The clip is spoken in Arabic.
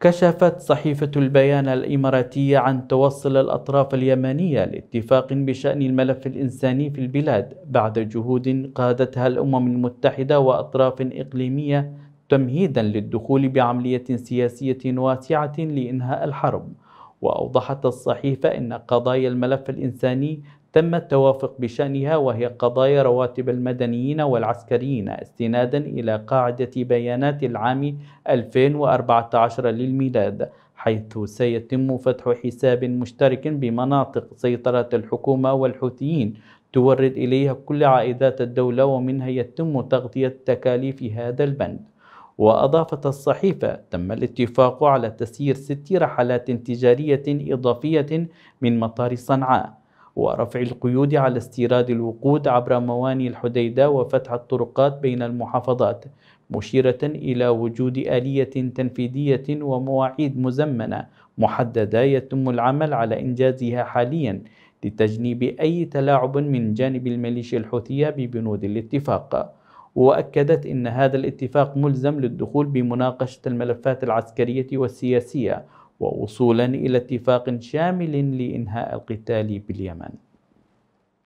كشفت صحيفة البيان الإماراتية عن توصل الأطراف اليمنية لاتفاق بشأن الملف الإنساني في البلاد بعد جهود قادتها الأمم المتحدة وأطراف إقليمية تمهيدا للدخول بعملية سياسية واسعة لإنهاء الحرب وأوضحت الصحيفة أن قضايا الملف الإنساني تم التوافق بشأنها وهي قضايا رواتب المدنيين والعسكريين استنادا إلى قاعدة بيانات العام 2014 للميلاد حيث سيتم فتح حساب مشترك بمناطق سيطرة الحكومة والحوثيين تورد إليها كل عائدات الدولة ومنها يتم تغطية تكاليف هذا البند وأضافت الصحيفة تم الاتفاق على تسيير ست رحلات تجارية إضافية من مطار صنعاء ورفع القيود على استيراد الوقود عبر مواني الحديدة وفتح الطرقات بين المحافظات مشيرة إلى وجود آلية تنفيذية ومواعيد مزمنة محددة يتم العمل على إنجازها حاليا لتجنيب أي تلاعب من جانب الميليشيا الحوثية ببنود الاتفاق وأكدت أن هذا الاتفاق ملزم للدخول بمناقشة الملفات العسكرية والسياسية ووصولا إلى اتفاق شامل لإنهاء القتال باليمن